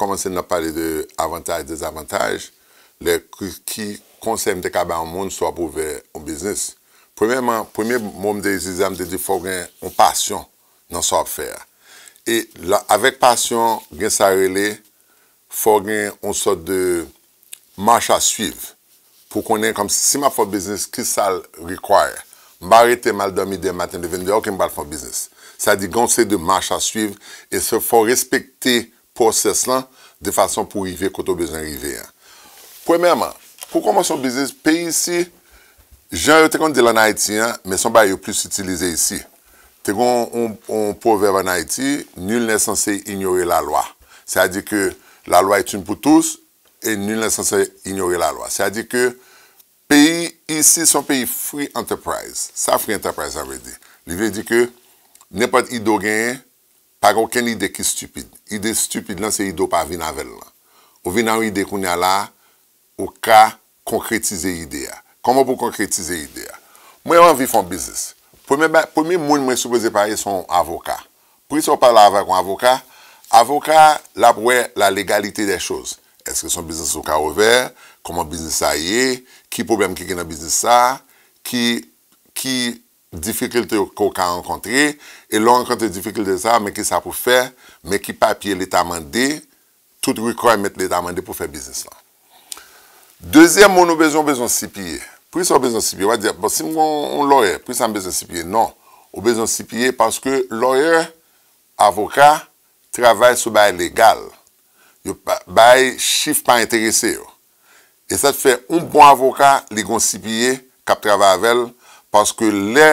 komanse nan pale de avantaj-desavantaj, le ki konsem de kaba an moun sou ap ouve an biznis. Premè moun de y zizan, de di fò gen an pasyon nan sou ap fèr. E avèk pasyon gen sa rele, fò gen an sot de manch a suiv pou konen kom si ma fò biznis ki sal rekwaye. Mba rete mal dormi de maten de ven de ok en bal fò biznis. Sa di gen se de manch a suiv e se fò respekte Poses lan, de fason pou rive koto bezan rive. Premèman, pou konman son biznes, peyi si, jan yo te kon de lan Haiti, men son bay yo plus s'utilize yisi. Te kon, on pou ver lan Haiti, nil ne sanse yi ignore la loa. Sa di ke, la loa etune pou tous, e nil ne sanse yi ignore la loa. Sa di ke, peyi yisi son peyi free enterprise. Sa free enterprise a vredi. Li vredi ke, ne pat i do genye, Pag ou ken ide ki stupide. Ide stupide lan se ide ou pa vina vel lan. Ou vina ou ide koun ya la, ou ka konkretize ide ya. Koman pou konkretize ide ya? Mwen anvi fon bisnis. Pou men moun mwen soupeze pa ye son avoka. Pou iso ou pala ava kon avoka? Avoka la pou we la legalite de chos. Eske son bisnis ou ka over? Koman bisnis sa ye? Ki problem ki gen nan bisnis sa? Ki problem Difikilte bon, non, yo ka ankontre E lò ankontre difikilte sa Mè ki sa pou fè Mè ki pa piye l'Etat mandè Tout require met l'Etat mandè pou fè biznis la Dezyèm moun nou bezon Bezon sipye Pou yon bezon sipye? Ou bezon sipye Paske lawyer, avoka Travèl sou bay legal Bay chif pa interese yo E sa te fè Un bon avoka Lè gon sipye Kap travè avèl Panske lè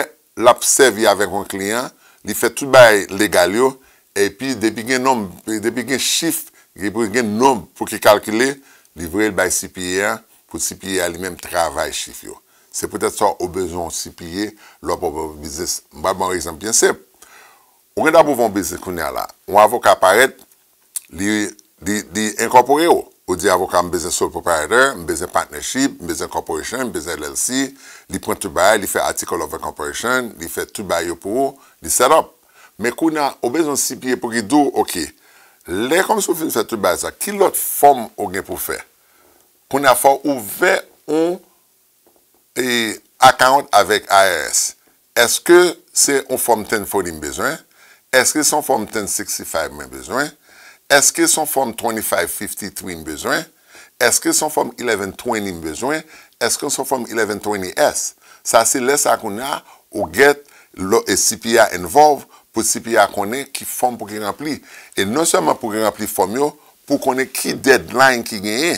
l apsevi avèk an kliyan, li fè tout bay legal yo, epi depi gen nom, depi gen chif, depi gen nom pou ki kalkile, li vre l bay si piye, pou si piye alimèm travay chif yo. Se pwè tè so ou bezon si piye, lò pou pou bizes mbèm an reizan piye sep. Ou gen apou pou pou bizes kounè ala, ou avò ka paret li inkopore yo. Ou di avokan mbezen sole proprietor, mbezen partnership, mbezen corporation, mbezen LLC, li pwentou baye, li fè article of incorporation, li fè tout baye yo pou, li set up. Men kou na, ou bezon sipye pou ki dou, ok. Le komso fin fè tout baye sa, ki lot fòm ou gen pou fè? Kou na fò ou ve yon akant avèk ARS. Eske se yon fòm ten fò di mbezwen? Eske se yon fòm ten 65 mbezwen? Eske son form 25-53 mbejwen? Eske son form 11-20 mbejwen? Eske son form 11-20-S? Sa se les akouna ou get lo e CPI envov pou CPI akounen ki form pou ki rampli. E non seman pou ki rampli form yo, pou konen ki deadline ki genye.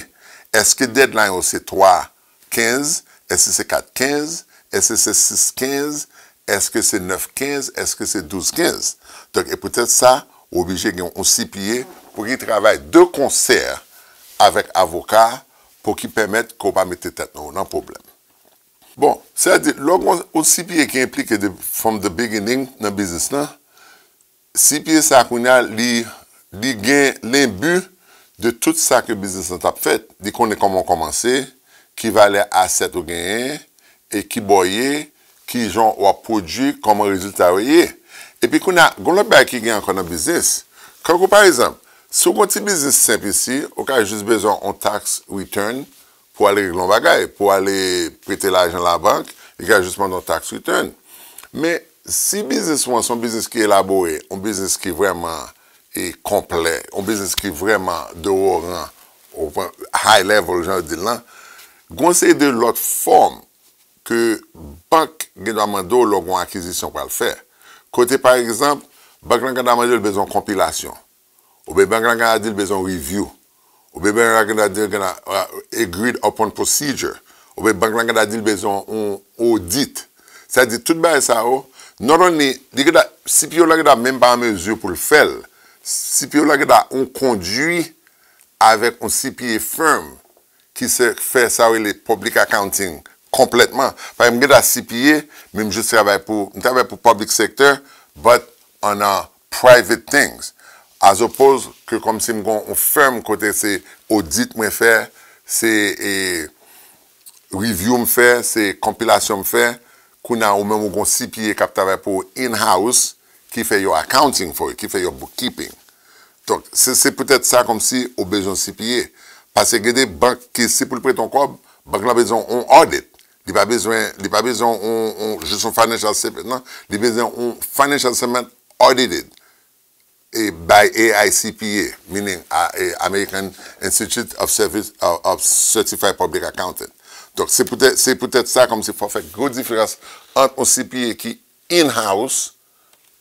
Eske deadline ou se 3-15, eske se 4-15, eske se 6-15, eske se 9-15, eske se 12-15. Dok e pwetet sa, Obije gen yon sipye pou ki travay de konser avèk avoka pou ki pèmèt ko pa mette tèt nou nan problem. Bon, sè a di, log yon sipye ki implike de from the beginning nan bizis nan, sipye sa akounya li gen lèmbu de tout sa ke bizis nan tap fèt. Di konè koman komanse, ki valè aset ou genyen, e ki boye, ki jan ou apodu koman rezultat woye. Epi kou na, goun lopè a ki gen an kon an bizis, kon kou par exemple, sou kon ti bizis sempi si, ou ka jist bezon an tax return pou ale reglon bagay, pou ale prete l'ajen la bank, e ka jist moun an tax return. Me, si bizis wans, an bizis ki elabowe, an bizis ki vreman e komple, an bizis ki vreman de ou ran, ou pan high level, jen ou di lan, goun se de lot form, ke bank gen amando lou kon akizisyon kwa l'fèr, Kote par exemple, bankran ganda manje lbezon kompilasyon, oube bankran ganda dilbezon review, oube bankran ganda dilbezon agreed upon procedure, oube bankran ganda dilbezon ou audit. Sa di tout bè e sa ou, noron ni, di ganda CPO lage da menm pa manje pou l fel, CPO lage da ou kondui avèk ou CPA firm ki se fè sa ou e li public accounting. Kompletman. Pari mwen ge da CPA, mwen jist travè pou, mwen travè pou public sector, but anan private things. As oppose, ke kom si mwen kon fè mwen kote se audit mwen fè, se e, review mwen fè, se compilation mwen fè, kou nan ou mwen mwen kon CPA kap travè pou in-house, ki fè yo accounting for, ki fè yo bookkeeping. Tonk, se se pwetè sa kom si, ou bejon CPA. Pase gede bank ki se pou lpre ton kob, bank la bejon on audit. li pa bezwen, li pa bezwen jouson financial statement nan, li bezwen ou financial statement audited e by AICPA, meaning American Institute of Service of Certified Public Accountant. Dok se pwetet sa kom se fwa fwek gwo difikans ant ou CPA ki in-house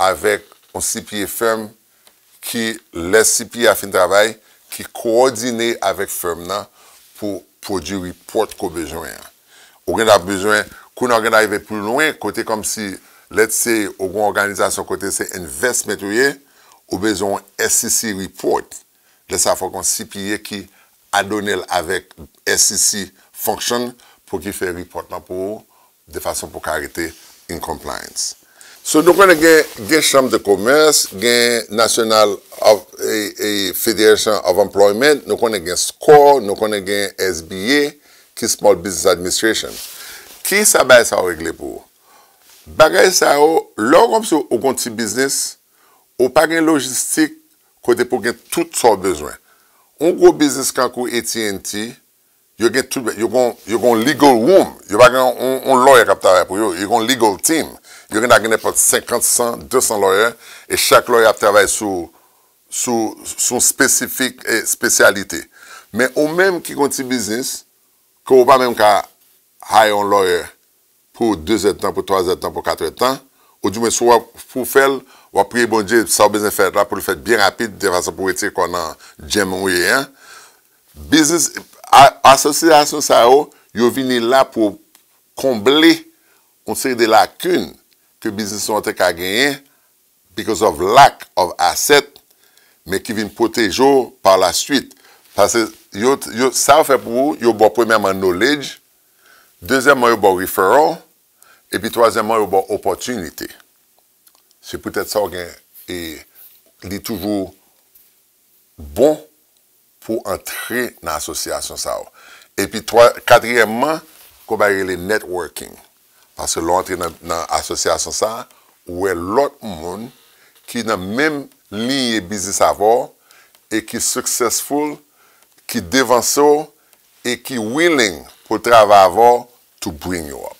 avek ou CPA firm ki les CPA fin travay, ki koordine avek firm nan pou di report ko bejoyan. Ou gen ap bezoen, kou nou gen a yve plou loun, kote kom si, let's say, ou gen organizasyon kote se investment ou ye, ou bezoen SEC report, lese a fokon CPA ki adone l avèk SEC function pou ki fè report nan pou de fason pou karite in compliance. So nou konen gen chanm de komers, gen National e, e, Federation of Employment, nou konen gen SCORE, nou konen gen SBA, ki small business administration. Ki sabay sa ou regle pou ou? Bagay sa ou, lor konp sou ou kon ti business, ou pa gen logistik, kote pou gen tout sa ou bezwen. Ou go business kankou AT&T, yo gen tout, yo gen legal room, yo bagan on lawyer ap tabay pou yo, yo gen legal team, yo gen a gen e pot 50, 100, 200 lawyer, e chak lawyer ap tabay sou, sou spesifik e spesyalite. Men ou men ki kon ti business, Kou pa menm ka hayon lor pou 2 etan, pou 3 etan, pou 4 etan, ou di men sou wap pou fel, wap priye bon diye sa ou bezen fèd la pou lè fèd biye rapide devan sa pou etir kon nan djem wè. Biznes, asosiasyon sa ou, yo vini la pou komble ou sèri de lakoun ke biznes sou an te ka genyen because of lack of asset, men ki vin pote jo par la suite Pase yo sa ou fe pou, yo bo premenman knowledge, dezenman yo bo referral, epi toazenman yo bo opportunity. Se pwetet sa ou gen li toujou bon pou antre nan asosyasyon sa ou. Epi katriyeman, kou ba rele networking. Pase loun antre nan asosyasyon sa ou e lot moun ki nan men liye bizis avor e ki suksesful ki devan so, e ki willing pou trav avon to bring you up.